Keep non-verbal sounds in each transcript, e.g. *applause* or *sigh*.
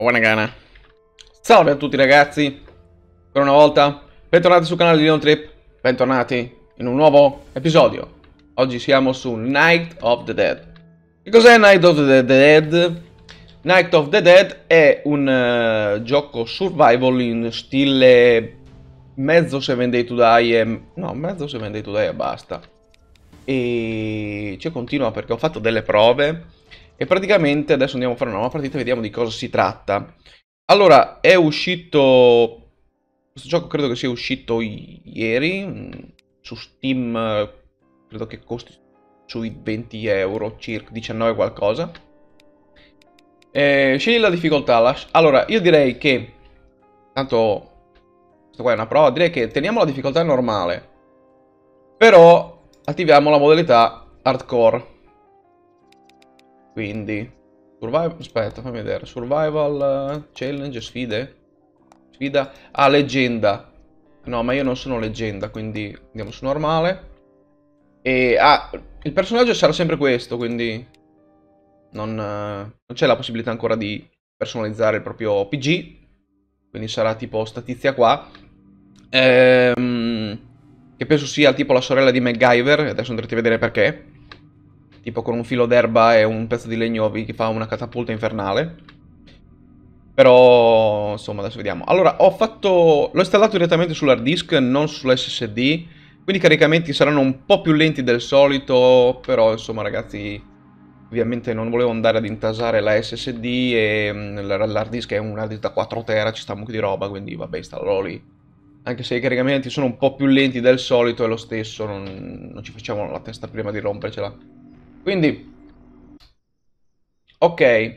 Buona gana. Salve a tutti ragazzi, ancora una volta, bentornati sul canale di Leon Trip, bentornati in un nuovo episodio. Oggi siamo su Night of the Dead. Che cos'è Night of the Dead? Night of the Dead è un uh, gioco survival in stile mezzo Seven Day to Die e... no, mezzo Seven Day to Die e basta. E ci continua perché ho fatto delle prove e praticamente adesso andiamo a fare una nuova partita e vediamo di cosa si tratta. Allora, è uscito... Questo gioco credo che sia uscito ieri, mm, su Steam credo che costi sui 20 euro, circa 19 qualcosa. Eh, scegli la difficoltà. Allora, io direi che... Tanto... Questa qua è una prova. Direi che teniamo la difficoltà normale. Però attiviamo la modalità hardcore. Quindi, survival, aspetta, fammi vedere. Survival eh, challenge, sfide? Sfida a ah, leggenda. No, ma io non sono leggenda, quindi andiamo su normale. E ah, il personaggio sarà sempre questo, quindi non, uh, non c'è la possibilità ancora di personalizzare il proprio PG. Quindi sarà tipo sta tizia qua. Ehm, che penso sia tipo la sorella di MacGyver, adesso andrete a vedere perché tipo con un filo d'erba e un pezzo di legno che fa una catapulta infernale. Però, insomma, adesso vediamo. Allora, ho fatto... l'ho installato direttamente sull'hard disk, non sull'SSD, quindi i caricamenti saranno un po' più lenti del solito, però, insomma, ragazzi, ovviamente non volevo andare ad intasare la SSD e mm, l'hard disk è un hard disk da 4 tera, ci sta un po' di roba, quindi vabbè, installerò lì. Anche se i caricamenti sono un po' più lenti del solito, è lo stesso, non, non ci facciamo la testa prima di rompercela. Quindi, ok, uh,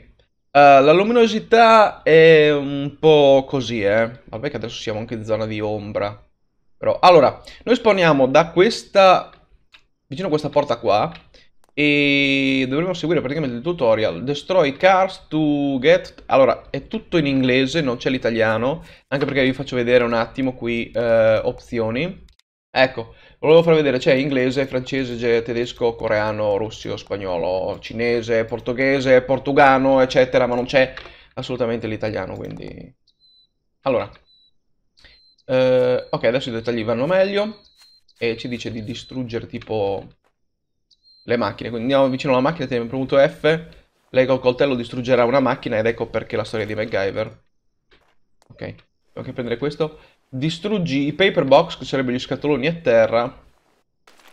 la luminosità è un po' così, eh. Vabbè che adesso siamo anche in zona di ombra. Però, allora, noi spawniamo da questa, vicino a questa porta qua, e dovremmo seguire praticamente il tutorial destroy cars to get allora è tutto in inglese non c'è l'italiano anche perché vi faccio vedere un attimo qui eh, opzioni ecco Volevo far vedere, c'è inglese, francese, tedesco, coreano, russo, spagnolo, cinese, portoghese, portugano, eccetera, ma non c'è assolutamente l'italiano, quindi... Allora. Eh, ok, adesso i dettagli vanno meglio e ci dice di distruggere tipo le macchine, quindi andiamo vicino alla macchina, teniamo premuto F, lei col coltello distruggerà una macchina ed ecco perché la storia di MacGyver. Ok, devo anche prendere questo distruggi i paper box, che sarebbero gli scatoloni a terra,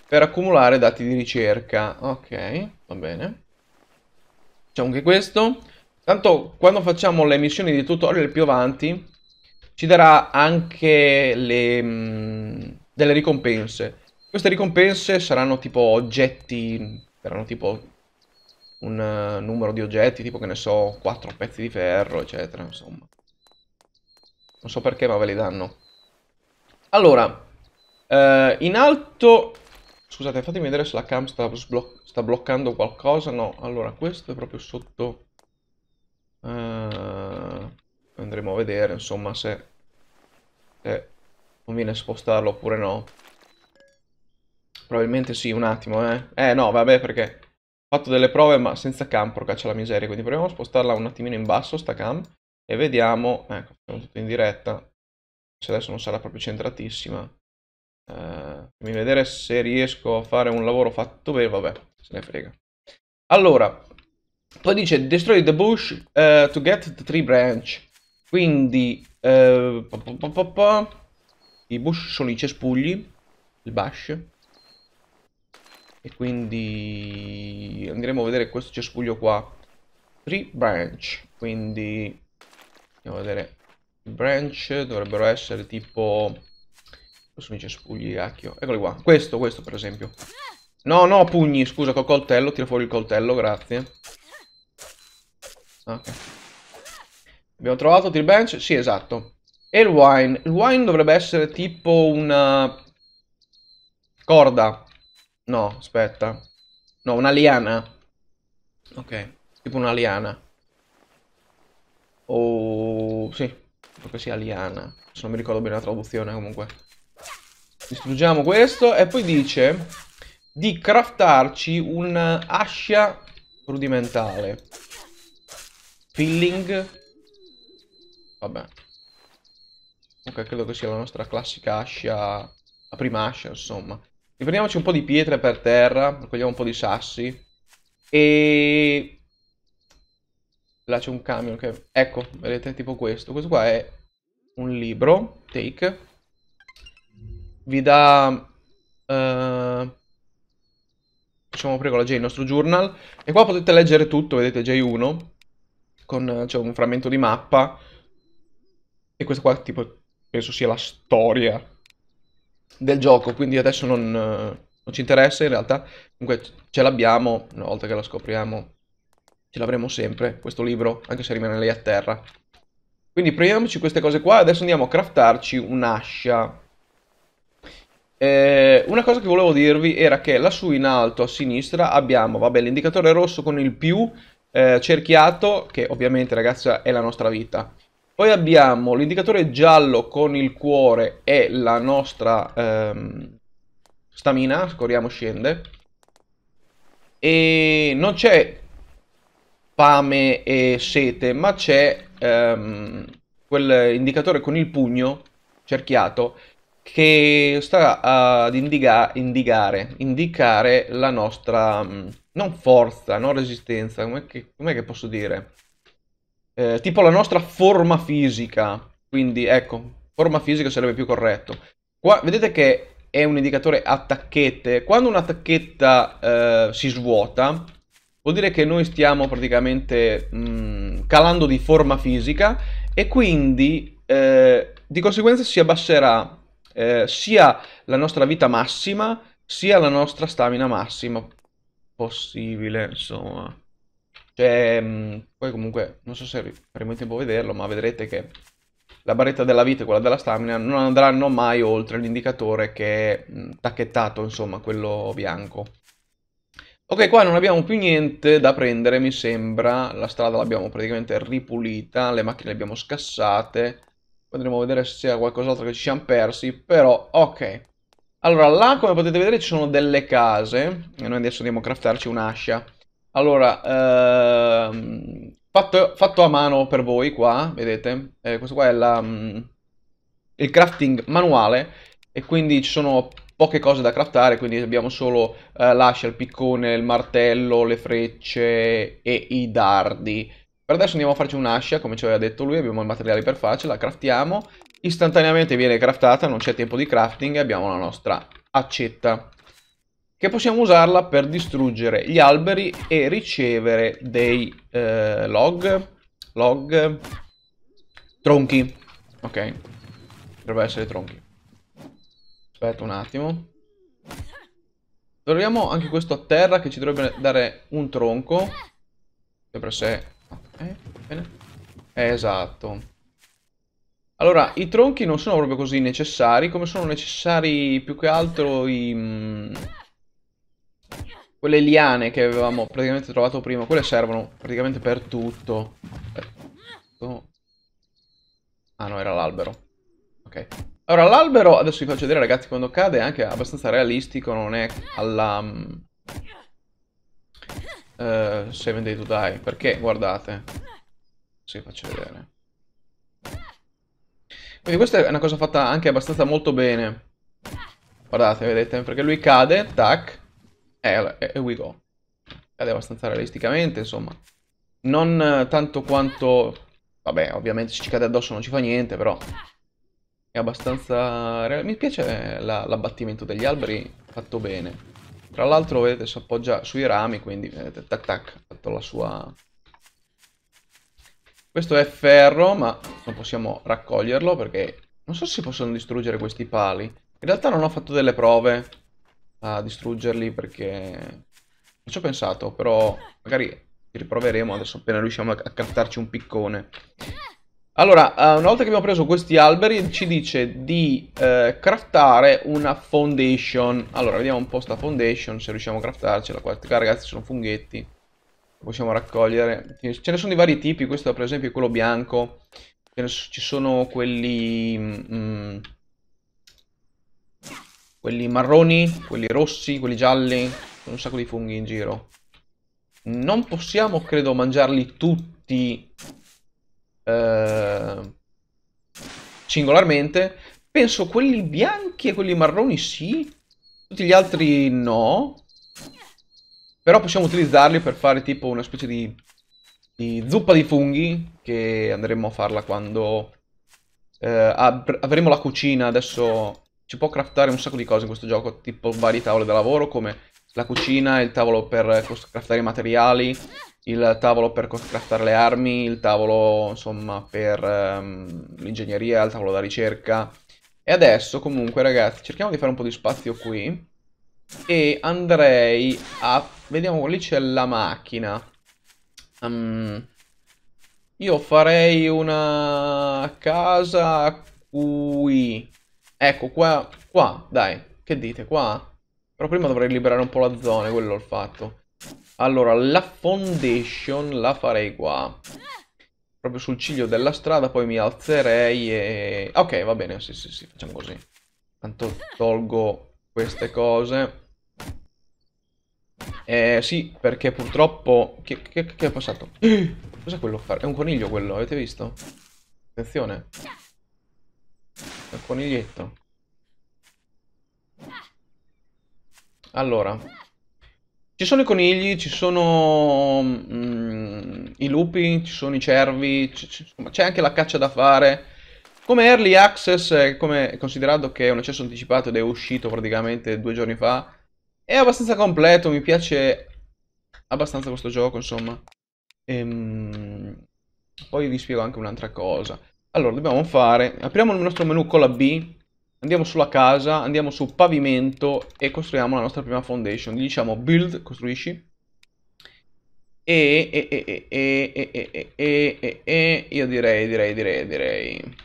per accumulare dati di ricerca. Ok, va bene. Facciamo anche questo. Tanto quando facciamo le missioni di tutorial più avanti, ci darà anche le, mh, mm, delle ricompense. Queste ricompense saranno tipo oggetti, saranno tipo un uh, numero di oggetti, tipo che ne so, 4 pezzi di ferro, eccetera, insomma. Non so perché, ma ve li danno. Allora, eh, in alto... Scusate, fatemi vedere se la cam sta, sbloc sta bloccando qualcosa. No, allora, questo è proprio sotto... Eh, andremo a vedere, insomma, se... se conviene spostarlo oppure no. Probabilmente sì, un attimo, eh. Eh, no, vabbè, perché ho fatto delle prove ma senza cam, c'è la miseria. Quindi proviamo a spostarla un attimino in basso, sta cam. E vediamo... Ecco, siamo tutto in diretta se adesso non sarà proprio centratissima. Uh, fammi vedere se riesco a fare un lavoro fatto bene, vabbè, se ne frega. Allora, poi dice destroy the bush uh, to get the tree branch. Quindi, uh, pa, pa, pa, i bush sono i cespugli, il bash. E quindi andremo a vedere questo cespuglio qua. Tree branch, quindi andiamo a vedere branch dovrebbero essere tipo... Sono i cespugli acchio. Eccoli qua. Questo, questo per esempio. No, no, pugni, scusa, col coltello. Tira fuori il coltello, grazie. Ah, ok. Abbiamo trovato il bench? Sì, esatto. E il wine. Il wine dovrebbe essere tipo una... Corda. No, aspetta. No, una liana. Ok, tipo una liana. Oh, sì, Credo esatto, che sia liana. Se non mi ricordo bene la traduzione comunque. Distruggiamo questo e poi dice di craftarci un'ascia rudimentale. Filling. Vabbè. Ok, credo che sia la nostra classica ascia, la prima ascia insomma. Riprendiamoci un po' di pietre per terra, raccogliamo un po' di sassi. E là c'è un camion che... Ecco, vedete, tipo questo. Questo qua è un libro, take. Vi dà... Uh, facciamo prego la J, il nostro journal. E qua potete leggere tutto, vedete J1. Con cioè, un frammento di mappa. E questo qua tipo penso sia la storia del gioco. Quindi adesso non, eh, non ci interessa in realtà. Comunque ce l'abbiamo una volta che la scopriamo ce l'avremo sempre, questo libro, anche se rimane lì a terra. Quindi prendiamoci queste cose qua, adesso andiamo a craftarci un'ascia. Eh, una cosa che volevo dirvi era che lassù in alto a sinistra abbiamo, l'indicatore rosso con il più eh, cerchiato, che ovviamente ragazzi è la nostra vita. Poi abbiamo l'indicatore giallo con il cuore e la nostra ehm, stamina, scorriamo scende. E non c'è fame e sete, ma c'è ehm, quell'indicatore con il pugno cerchiato che sta ad indiga indicare, indicare la nostra, mm, non forza, non resistenza, com'è che, com che, posso dire? Eh, tipo la nostra forma fisica, quindi ecco, forma fisica sarebbe più corretto. Qua, vedete che è un indicatore a tacchette, quando una tacchetta eh, si svuota, Vuol dire che noi stiamo praticamente mh, mm, calando di forma fisica e quindi eh, di conseguenza si abbasserà eh, sia la nostra vita massima sia la nostra stamina massima possibile, insomma. Cioè, mh, mm, poi comunque, non so se faremo in tempo a vederlo, ma vedrete che la barretta della vita e quella della stamina non andranno mai oltre l'indicatore che è mh, mm, tacchettato, insomma, quello bianco. Ok, qua non abbiamo più niente da prendere, mi sembra. La strada l'abbiamo praticamente ripulita, le macchine le abbiamo scassate. Andremo vedere se c'è qualcos'altro che ci siamo persi, però ok. Allora, là come potete vedere ci sono delle case, e noi adesso andiamo a craftarci un'ascia. Allora, ehm, fatto, fatto, a mano per voi qua, vedete? Eh, questo qua è la, mm, il crafting manuale, e quindi ci sono poche cose da craftare, quindi abbiamo solo eh, l'ascia, il piccone, il martello, le frecce e i dardi. Per adesso andiamo a farci un'ascia, come ci aveva detto lui, abbiamo i materiali per farcela, craftiamo. Istantaneamente viene craftata, non c'è tempo di crafting, e abbiamo la nostra accetta. Che possiamo usarla per distruggere gli alberi e ricevere dei eh, log, log, tronchi. Ok, Dovrebbero essere tronchi. Aspetta un attimo. Troviamo anche questo a terra che ci dovrebbe dare un tronco. Sempre se... Eh, bene. Eh, esatto. Allora, i tronchi non sono proprio così necessari, come sono necessari più che altro i... Mm, quelle liane che avevamo praticamente trovato prima, quelle servono praticamente per tutto. Ah no, era l'albero. Ok. Allora, l'albero, adesso vi faccio vedere ragazzi quando cade, è anche abbastanza realistico, non è alla... Um, uh, Seven Day to Die, perché, guardate, se vi faccio vedere. Quindi questa è una cosa fatta anche abbastanza molto bene. Guardate, vedete, perché lui cade, tac, e, e we go. Cade abbastanza realisticamente, insomma. Non tanto quanto... Vabbè, ovviamente se ci cade addosso non ci fa niente, però è abbastanza... Mi piace l'abbattimento degli alberi fatto bene. Tra l'altro, vedete, si appoggia sui rami, quindi vedete, tac tac, ha fatto la sua... Questo è ferro, ma non possiamo raccoglierlo perché non so se si possono distruggere questi pali. In realtà non ho fatto delle prove a distruggerli perché... Non ci ho pensato, però magari ci riproveremo adesso appena riusciamo a cartarci un piccone. Allora, eh, una volta che abbiamo preso questi alberi, ci dice di eh, craftare una foundation. Allora, vediamo un po' sta foundation, se riusciamo a craftarcela. Qua, ragazzi, sono funghetti. Possiamo raccogliere. Ce ne sono di vari tipi, questo per esempio è quello bianco. Ci sono quelli... Mm, quelli marroni, quelli rossi, quelli gialli. Sono un sacco di funghi in giro. Non possiamo, credo, mangiarli tutti Ehm, singolarmente. Penso quelli bianchi e quelli marroni sì, tutti gli altri no. Però possiamo utilizzarli per fare tipo una specie di, di zuppa di funghi che andremo a farla quando eh, avremo la cucina. Adesso ci può craftare un sacco di cose in questo gioco, tipo varie tavole da lavoro come la cucina, il tavolo per craftare i materiali, il tavolo per craftare le armi, il tavolo insomma per um, l'ingegneria, il tavolo da ricerca. E adesso comunque ragazzi cerchiamo di fare un po' di spazio qui e andrei a... vediamo lì c'è la macchina. Um, io farei una casa qui. Ecco qua, qua, dai, che dite qua? Però prima dovrei liberare un po' la zona, quello ho fatto. Allora, la foundation la farei qua. Proprio sul ciglio della strada, poi mi alzerei e... Ok, va bene, sì, sì, sì, facciamo così. Tanto tolgo queste cose. Eh, sì, perché purtroppo... Che, che, che è passato? *gasps* Cos'è quello? Fare? È un coniglio quello, avete visto? Attenzione. È un coniglietto. Allora... Ci sono i conigli, ci sono mm, i lupi, ci sono i cervi, c'è anche la caccia da fare. Come early access, eh, come, considerato che è un accesso anticipato ed è uscito praticamente due giorni fa, è abbastanza completo, mi piace abbastanza questo gioco, insomma. Ehm, poi vi spiego anche un'altra cosa. Allora, dobbiamo fare... Apriamo il nostro menu con la B, andiamo sulla casa, andiamo su pavimento e costruiamo la nostra prima foundation. Gli diciamo build, costruisci. E, e, e, e, e io direi, direi, direi, direi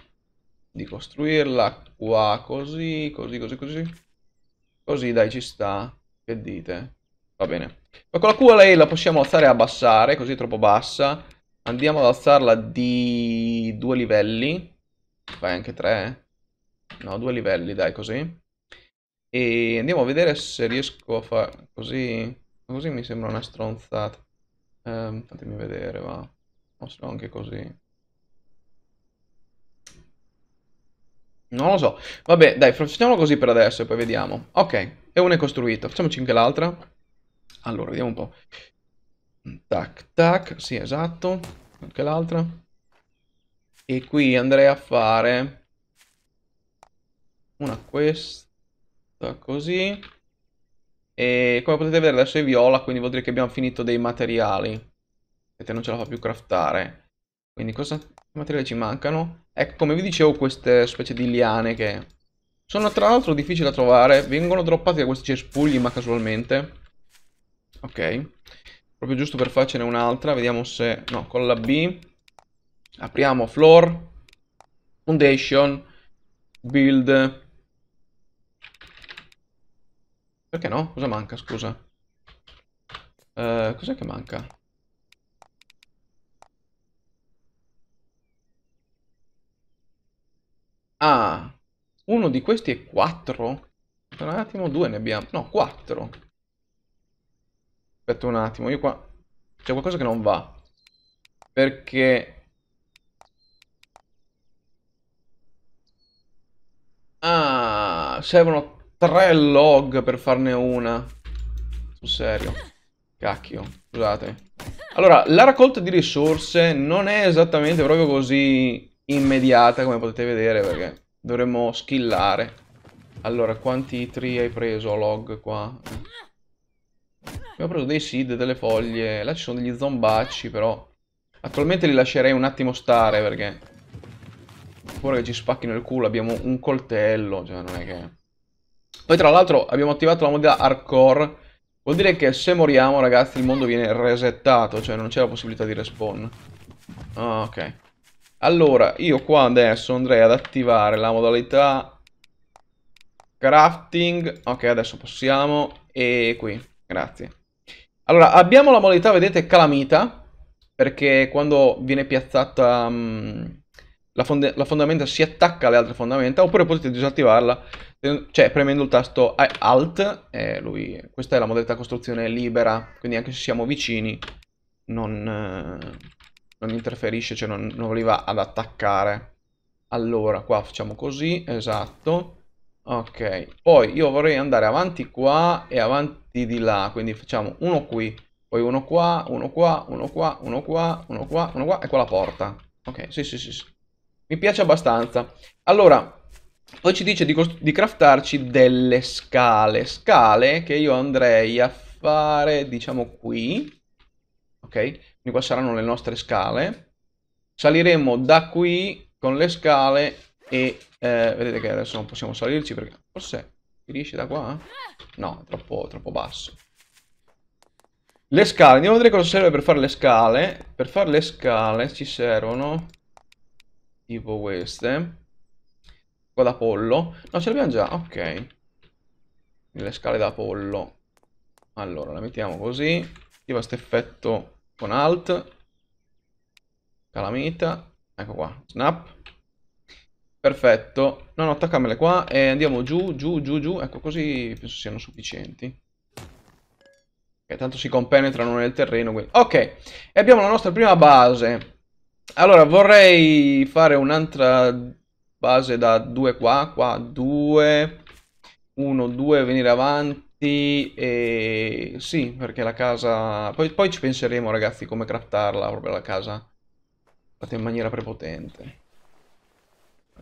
di costruirla qua, così, così, così, così. Così, dai, ci sta. Che dite? Va bene. Ma con la Q la possiamo alzare e abbassare, così è troppo bassa. Andiamo ad alzarla di due livelli. Fai anche tre, no, due livelli, dai, così. E andiamo a vedere se riesco a fare così. Così mi sembra una stronzata. Um, fatemi vedere, va. O se anche così. Non lo so. Vabbè, dai, facciamolo così per adesso e poi vediamo. Ok, e uno è costruito. Facciamoci anche l'altra. Allora, vediamo un po'. Tac, tac, sì, esatto. Anche l'altra. E qui andrei a fare una questa così e come potete vedere adesso è viola quindi vuol dire che abbiamo finito dei materiali Vedete non ce la fa più craftare quindi cosa materiali ci mancano? Ecco come vi dicevo queste specie di liane che sono tra l'altro difficili da trovare vengono droppati da questi cespugli ma casualmente ok proprio giusto per farcene un'altra vediamo se no con la B apriamo floor foundation build Perché no? Cosa manca, scusa? Uh, cos'è che manca? Ah, uno di questi è 4? Un attimo, due ne abbiamo. No, 4. Aspetta un attimo, io qua... C'è qualcosa che non va. Perché... Ah, servono tre log per farne una. Sul serio. Cacchio, scusate. Allora, la raccolta di risorse non è esattamente proprio così immediata come potete vedere perché dovremmo skillare. Allora, quanti tree hai preso, log, qua? Abbiamo preso dei seed, delle foglie. Là ci sono degli zombacci, però. Attualmente li lascerei un attimo stare perché... Oppure che ci spacchino il culo, abbiamo un coltello, cioè non è che... Poi tra l'altro abbiamo attivato la modalità hardcore. Vuol dire che se moriamo ragazzi il mondo viene resettato, cioè non c'è la possibilità di respawn. Ah, ok. Allora, io qua adesso andrei ad attivare la modalità crafting. Ok, adesso possiamo. E qui, grazie. Allora, abbiamo la modalità, vedete, calamita. Perché quando viene piazzata... Mh, mm, la, fonda la, fondamenta si attacca alle altre fondamenta oppure potete disattivarla eh, cioè premendo il tasto alt eh, lui, questa è la modalità costruzione libera quindi anche se siamo vicini non, eh, non interferisce cioè non, non li va ad attaccare allora qua facciamo così esatto ok poi io vorrei andare avanti qua e avanti di là quindi facciamo uno qui poi uno qua uno qua uno qua uno qua uno qua uno qua e qua la porta ok sì sì sì, sì. Mi piace abbastanza. Allora, poi ci dice di, di craftarci delle scale. Scale che io andrei a fare, diciamo, qui. Ok? Quindi qua saranno le nostre scale. Saliremo da qui con le scale e... Eh, vedete che adesso non possiamo salirci perché... Forse si riesce da qua? No, è troppo, troppo basso. Le scale, andiamo a vedere cosa serve per fare le scale. Per fare le scale ci servono tipo queste qua da pollo no ce l'abbiamo già ok le scale da pollo allora la mettiamo così attiva questo effetto con alt calamita ecco qua snap perfetto non no attaccamele qua e andiamo giù giù giù giù ecco così penso siano sufficienti che tanto si compenetrano nel terreno quindi. ok e abbiamo la nostra prima base allora, vorrei fare un'altra base da 2 qua, qua 2, 1, 2, venire avanti e... Sì, perché la casa... Poi, poi ci penseremo ragazzi come craftarla proprio la casa fatta in maniera prepotente.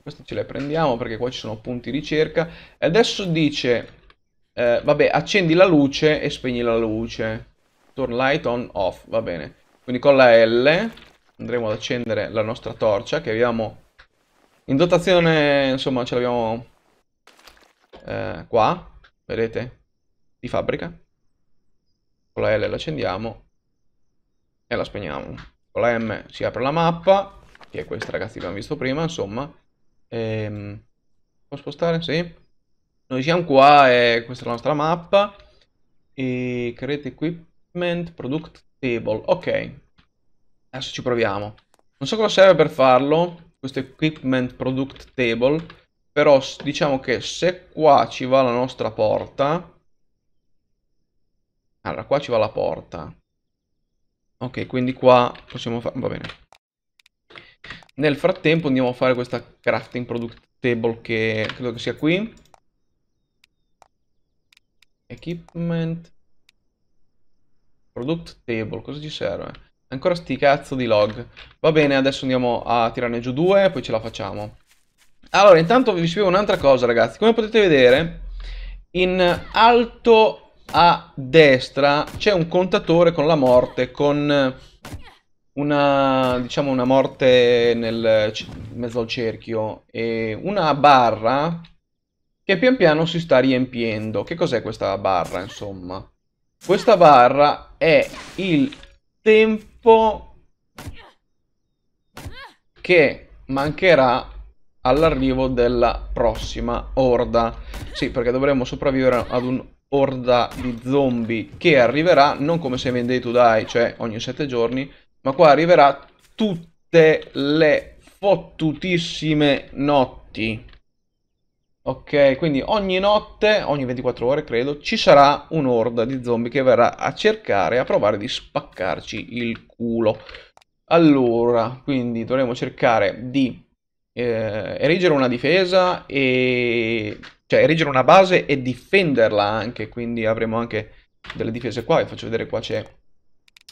Queste ce le prendiamo perché qua ci sono punti ricerca. E adesso dice, eh, vabbè, accendi la luce e spegni la luce. Turn light on off, va bene. Quindi con la L andremo ad accendere la nostra torcia che abbiamo in dotazione, insomma, ce l'abbiamo eh, qua, vedete, di fabbrica. Con la L l'accendiamo e la spegniamo. Con la M si apre la mappa, che è questa ragazzi che abbiamo visto prima, insomma. Ehm, può spostare? Sì. Noi siamo qua e questa è la nostra mappa. E create equipment product table. Ok, Adesso ci proviamo. Non so cosa serve per farlo, questo equipment product table, però diciamo che se qua ci va la nostra porta... Allora, qua ci va la porta. Ok, quindi qua possiamo fare... va bene. Nel frattempo andiamo a fare questa crafting product table che credo che sia qui. Equipment. Product table, cosa ci serve? Ancora sti cazzo di log. Va bene, adesso andiamo a tirarne giù due, poi ce la facciamo. Allora, intanto vi spiego un'altra cosa, ragazzi. Come potete vedere, in alto a destra c'è un contatore con la morte, con una, diciamo, una morte nel mezzo al cerchio e una barra che pian piano si sta riempiendo. Che cos'è questa barra, insomma? Questa barra è il tempo tempo che mancherà all'arrivo della prossima orda. Sì, perché dovremo sopravvivere ad un'orda di zombie che arriverà non come se Day to Die, cioè ogni 7 giorni, ma qua arriverà tutte le fottutissime notti. Ok, quindi ogni notte, ogni 24 ore credo, ci sarà un'orda di zombie che verrà a cercare, a provare di spaccarci il culo. Allora, quindi dovremo cercare di eh, erigere una difesa e... cioè erigere una base e difenderla anche, quindi avremo anche delle difese qua, vi faccio vedere qua c'è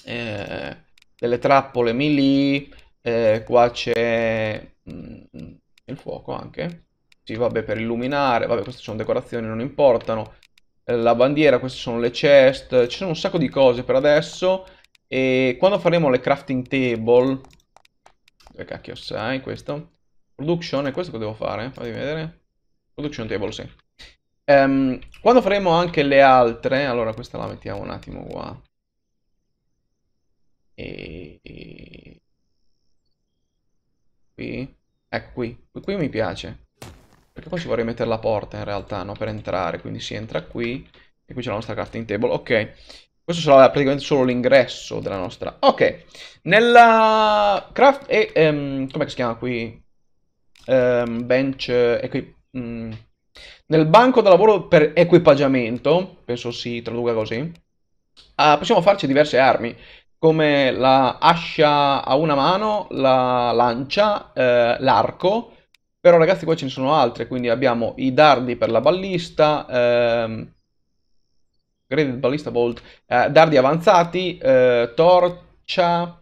eh, delle trappole melee, eh, qua c'è mm, mm, il fuoco anche questi, vabbè, per illuminare, vabbè, queste sono decorazioni, non importano. Eh, la bandiera, queste sono le chest, ci sono un sacco di cose per adesso. E quando faremo le crafting table... Dove cacchio sai questo? Production, è questo che devo fare? Fammi vedere. Production table, sì. Um, quando faremo anche le altre... Allora, questa la mettiamo un attimo qua. E... Qui. Ecco qui. Qui mi piace. Perché qua ci vorrei mettere la porta in realtà, no? Per entrare, quindi si entra qui e qui c'è la nostra crafting table. Ok, questo sarà praticamente solo l'ingresso della nostra... Ok, nella craft e... Um, ehm, Come si chiama qui? Um, bench... Equi... Mm. Nel banco da lavoro per equipaggiamento, penso si traduca così, uh, possiamo farci diverse armi, come la ascia a una mano, la lancia, uh, l'arco, però ragazzi qua ce ne sono altre, quindi abbiamo i dardi per la ballista, ehm, graded ballista bolt, eh, dardi avanzati, eh, torcia,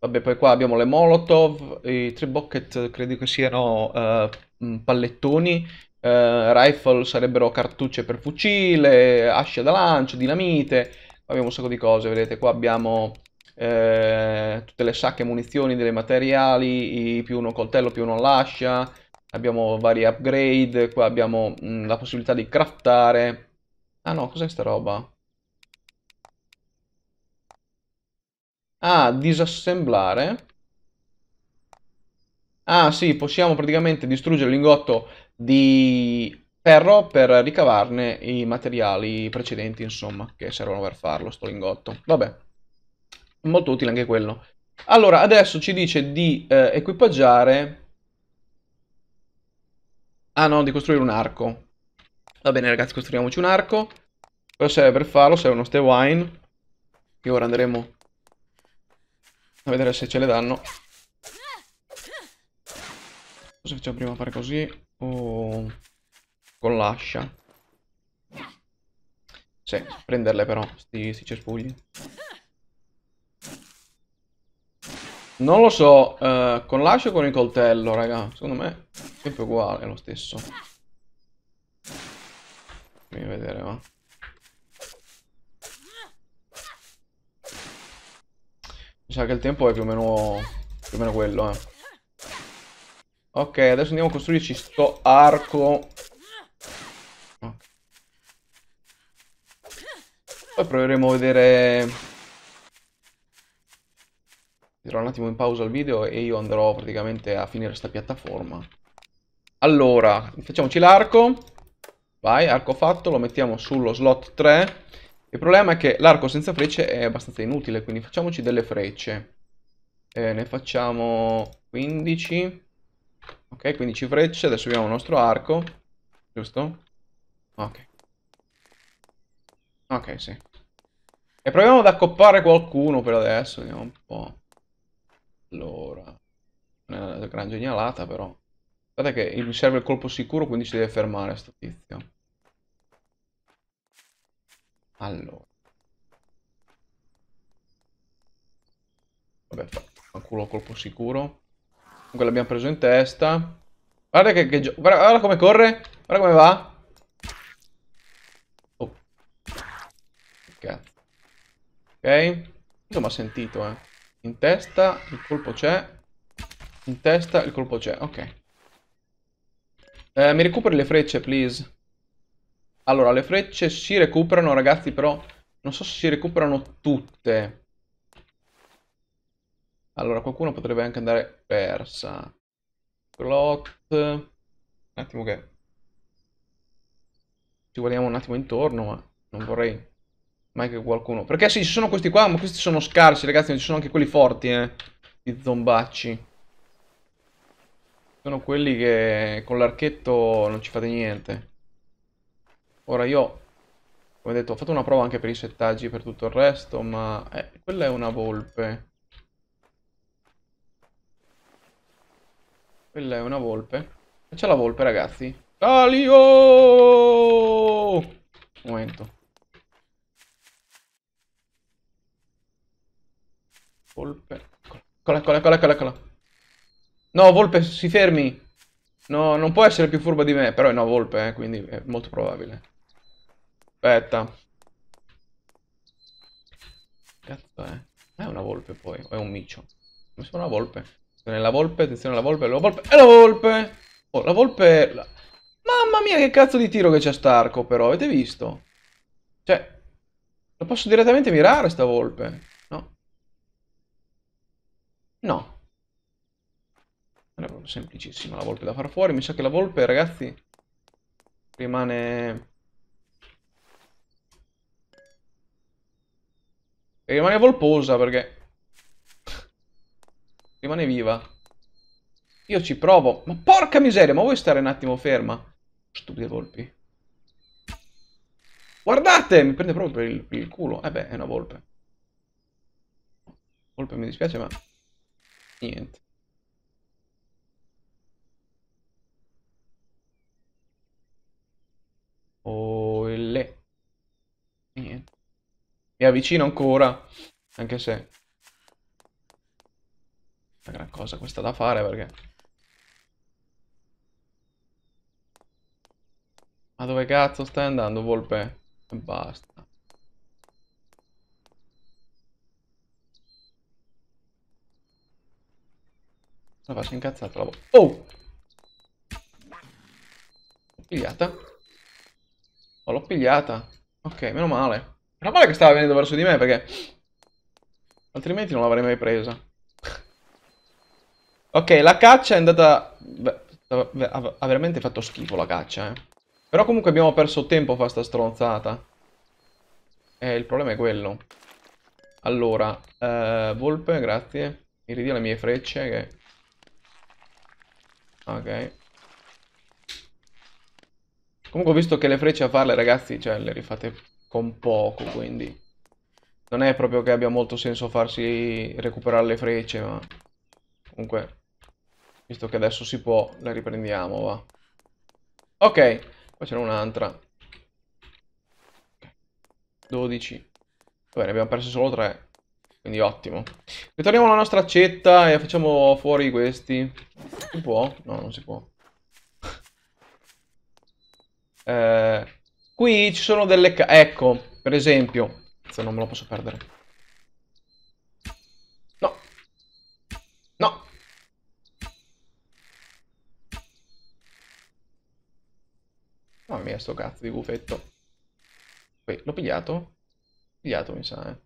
vabbè poi qua abbiamo le molotov, i tre bucket credo che siano eh, mm, pallettoni, eh, rifle sarebbero cartucce per fucile, ascia da lancio, dinamite, abbiamo un sacco di cose, vedete qua abbiamo... Eh, tutte le sacche munizioni delle materiali, più uno coltello, più uno lascia, abbiamo vari upgrade, qua abbiamo mh, mm, la possibilità di craftare. Ah no, cos'è sta roba? Ah, disassemblare. Ah sì, possiamo praticamente distruggere il lingotto di ferro per ricavarne i materiali precedenti, insomma, che servono per farlo, sto lingotto. Vabbè, molto utile anche quello. Allora, adesso ci dice di eh, equipaggiare Ah no, di costruire un arco. Va bene ragazzi, costruiamoci un arco. Cosa serve per farlo? Serve uno stay wine. Che ora andremo a vedere se ce le danno. Cosa facciamo prima? Fare così? O con l'ascia? Sì, prenderle però, sti, sti cespugli. Non lo so, eh, con l'ascia o con il coltello, raga? Secondo me Sempre uguale, è lo stesso. Fammi vedere, va. Mi sa che il tempo è più o meno, più o meno quello, eh. Ok, adesso andiamo a costruirci sto arco. Ah. Poi proveremo a vedere... Dirò un attimo in pausa il video e io andrò praticamente a finire sta piattaforma. Allora, facciamoci l'arco. Vai, arco fatto, lo mettiamo sullo slot 3. Il problema è che l'arco senza frecce è abbastanza inutile, quindi facciamoci delle frecce. Eh, ne facciamo 15. Ok, 15 frecce. Adesso abbiamo il nostro arco. Giusto? Ok. Ok, sì. E proviamo ad accoppare qualcuno per adesso. Vediamo un po'. Allora. Non è una gran genialata, però. Guarda che mi serve il colpo sicuro, quindi si deve fermare sto tizio. Allora. Vabbè, fa culo colpo sicuro. Comunque l'abbiamo preso in testa. Guarda che, che guarda, guarda, come corre. Guarda come va. Oh. Che ok. Insomma, ha sentito, eh. In testa il colpo c'è. In testa il colpo c'è. Ok. Eh, mi recuperi le frecce, please. Allora, le frecce si recuperano, ragazzi, però non so se si recuperano tutte. Allora, qualcuno potrebbe anche andare persa. Clot. Un attimo che... Ci guardiamo un attimo intorno, ma non vorrei mai che qualcuno... Perché sì, ci sono questi qua, ma questi sono scarsi, ragazzi, ma ci sono anche quelli forti, eh. I zombacci. Sono quelli che con l'archetto non ci fate niente. Ora io, come detto, ho fatto una prova anche per i settaggi e per tutto il resto, ma eh, quella è una volpe. Quella è una volpe. E c'è la volpe, ragazzi. Calio! Un momento. Volpe. Eccola, eccola, eccola, eccola, eccola. No, Volpe, si fermi. No, non può essere più furba di me. Però è no Volpe, eh, quindi è molto probabile. Aspetta. Cazzo è? Eh. È una Volpe poi, o è un micio? Mi sembra una Volpe. Attenzione alla Volpe, attenzione alla Volpe, la Volpe, è la Volpe! Oh, la Volpe... La... Mamma mia che cazzo di tiro che c'è Starco però, avete visto? Cioè, la posso direttamente mirare sta Volpe, no? No. Non è proprio semplicissima la volpe da far fuori. Mi sa che la volpe, ragazzi, rimane... E rimane volposa perché... rimane viva. Io ci provo. Ma porca miseria, ma vuoi stare un attimo ferma? Stupide volpi. Guardate, mi prende proprio per il, per il culo. Eh beh, è una volpe. Volpe mi dispiace, ma... Niente. Oh, le... Mi avvicino ancora, anche se... Una gran cosa questa da fare perché... Ma dove cazzo stai andando, Volpe? E basta. La faccio incazzata la bocca. Oh! Pigliata. Oh, l'ho pigliata. Ok, meno male. Meno male che stava venendo verso di me, perché... Altrimenti non l'avrei mai presa. ok, la caccia è andata... Ha veramente fatto schifo la caccia, eh. Però comunque abbiamo perso tempo a fare sta stronzata. Eh, il problema è quello. Allora, eh, Volpe, grazie. Mi ridia le mie frecce che... Ok. Comunque ho visto che le frecce a farle, ragazzi, cioè le rifate con poco, quindi... Non è proprio che abbia molto senso farsi recuperare le frecce, ma... Comunque, visto che adesso si può, le riprendiamo, va. Ok, Qua c'era un'altra. 12. Vabbè, ne abbiamo perso solo 3. Quindi ottimo. Ritorniamo alla nostra accetta e facciamo fuori questi. Si può? No, non si può. Eh, qui ci sono delle... Ecco, per esempio... Se non me lo posso perdere. No. No. Mamma mia, sto cazzo di gufetto. L'ho pigliato? Pigliato, mi sa, eh.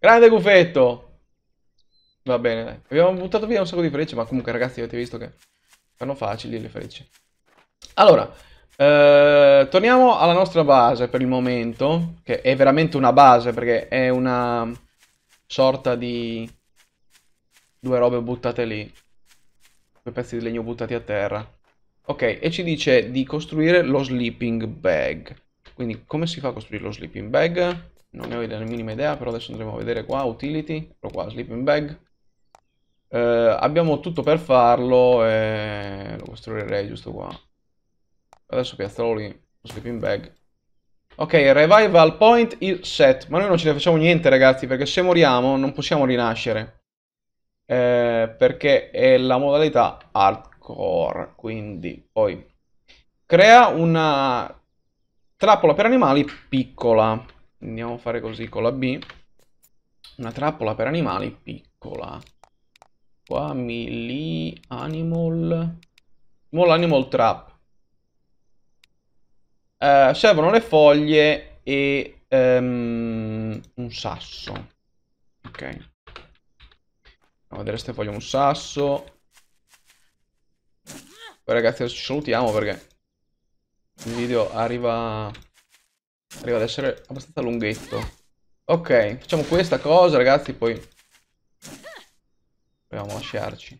Grande gufetto! Va bene, dai. Abbiamo buttato via un sacco di frecce, ma comunque ragazzi avete visto che... Erano facili le frecce. Allora, eh, torniamo alla nostra base per il momento, che è veramente una base perché è una sorta di due robe buttate lì, due pezzi di legno buttati a terra. Ok, e ci dice di costruire lo sleeping bag. Quindi come si fa a costruire lo sleeping bag? Non ne ho la minima idea, però adesso andremo a vedere qua, utility, eccolo qua, sleeping bag. Eh, abbiamo tutto per farlo e lo costruirei giusto qua. Adesso piazzalo lì, sleeping bag. Ok, revival point is set. Ma noi non ce ne facciamo niente ragazzi, perché se moriamo non possiamo rinascere. Eh, perché è la modalità hardcore, quindi poi... Crea una trappola per animali piccola. Andiamo a fare così con la B. Una trappola per animali piccola. Qua melee animal... Small animal trap. Uh, servono le foglie e um, un sasso. Ok. Andiamo a vedere se voglio un sasso. Poi ragazzi ci salutiamo perché il video arriva, arriva ad essere abbastanza lunghetto. Ok, facciamo questa cosa ragazzi, poi Dobbiamo lasciarci.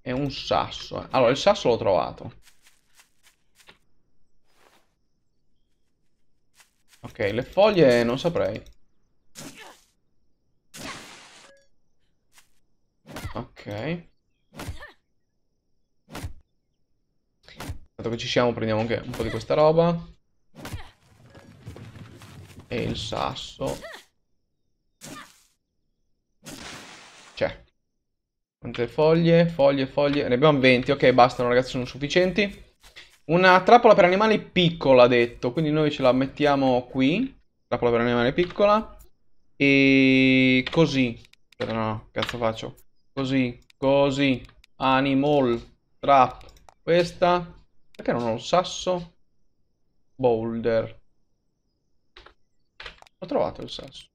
È un sasso. Eh. Allora, il sasso l'ho trovato. Ok, le foglie non saprei. Ok. Dato che ci siamo prendiamo anche un po' di questa roba. E il sasso. Quante foglie? Foglie, foglie. Ne abbiamo 20. Ok, bastano ragazzi, sono sufficienti. Una trappola per animali piccola, detto. Quindi noi ce la mettiamo qui. Trappola per animali piccola. E così. Aspetta, no, cazzo faccio. Così, così. Animal trap. Questa. Perché non ho il sasso? Boulder. Ho trovato il sasso.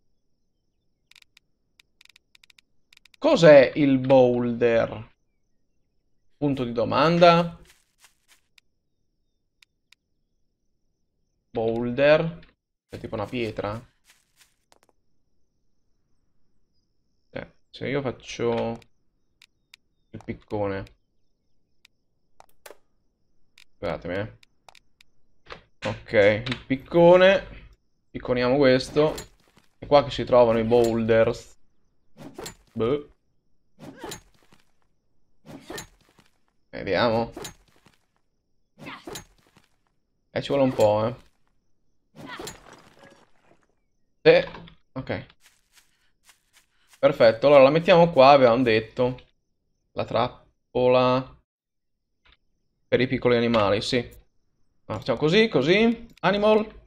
Cos'è il boulder? Punto di domanda. Boulder. È tipo una pietra. Eh, se io faccio il piccone. Scusatemi, eh. Ok, il piccone. Picconiamo questo. È qua che si trovano i boulders. Beh. Vediamo. Eh, ci vuole un po', eh. Eh, ok. Perfetto, allora la mettiamo qua, avevamo detto. La trappola per i piccoli animali, sì. Allora, facciamo così, così. Animal.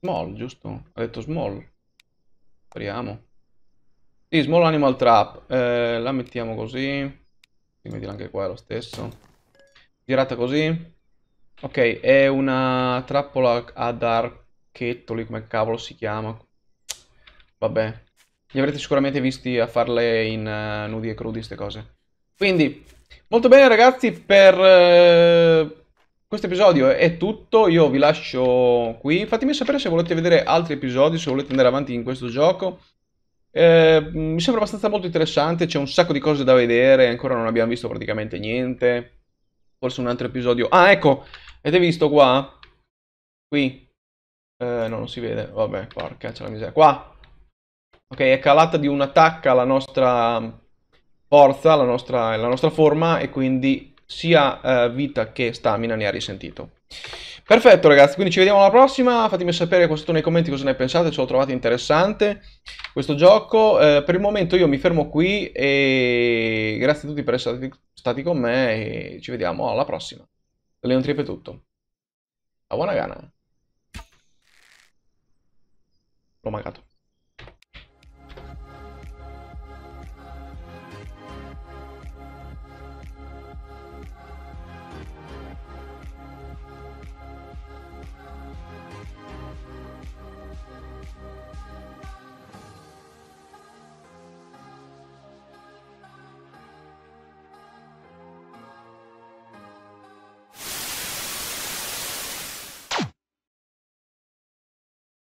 Small, giusto? Ha detto small. Speriamo. Sì, Small Animal Trap. Eh, la mettiamo così. Mettila anche qua, è lo stesso. Girata così. Ok, è una trappola ad archetto, lì come cavolo si chiama. Vabbè. Li avrete sicuramente visti a farle in uh, nudi e crudi queste cose. Quindi, molto bene ragazzi, per uh, questo episodio è tutto. Io vi lascio qui. Fatemi sapere se volete vedere altri episodi, se volete andare avanti in questo gioco. Eh, mi sembra abbastanza molto interessante, c'è un sacco di cose da vedere, ancora non abbiamo visto praticamente niente. Forse un altro episodio. Ah, ecco, avete visto qua? Qui. Eh, no, non si vede. Vabbè, porca, c'è la miseria. Qua. Ok, è calata di un'attacca la nostra forza, la nostra, la nostra forma, e quindi sia eh, vita che stamina ne ha risentito. Perfetto ragazzi, quindi ci vediamo alla prossima, fatemi sapere qua sotto nei commenti cosa ne pensate, se lo trovate interessante questo gioco. Eh, per il momento io mi fermo qui e grazie a tutti per essere stati con me e ci vediamo alla prossima. Da Leon Trip è tutto. A buona gana. L'ho mancato.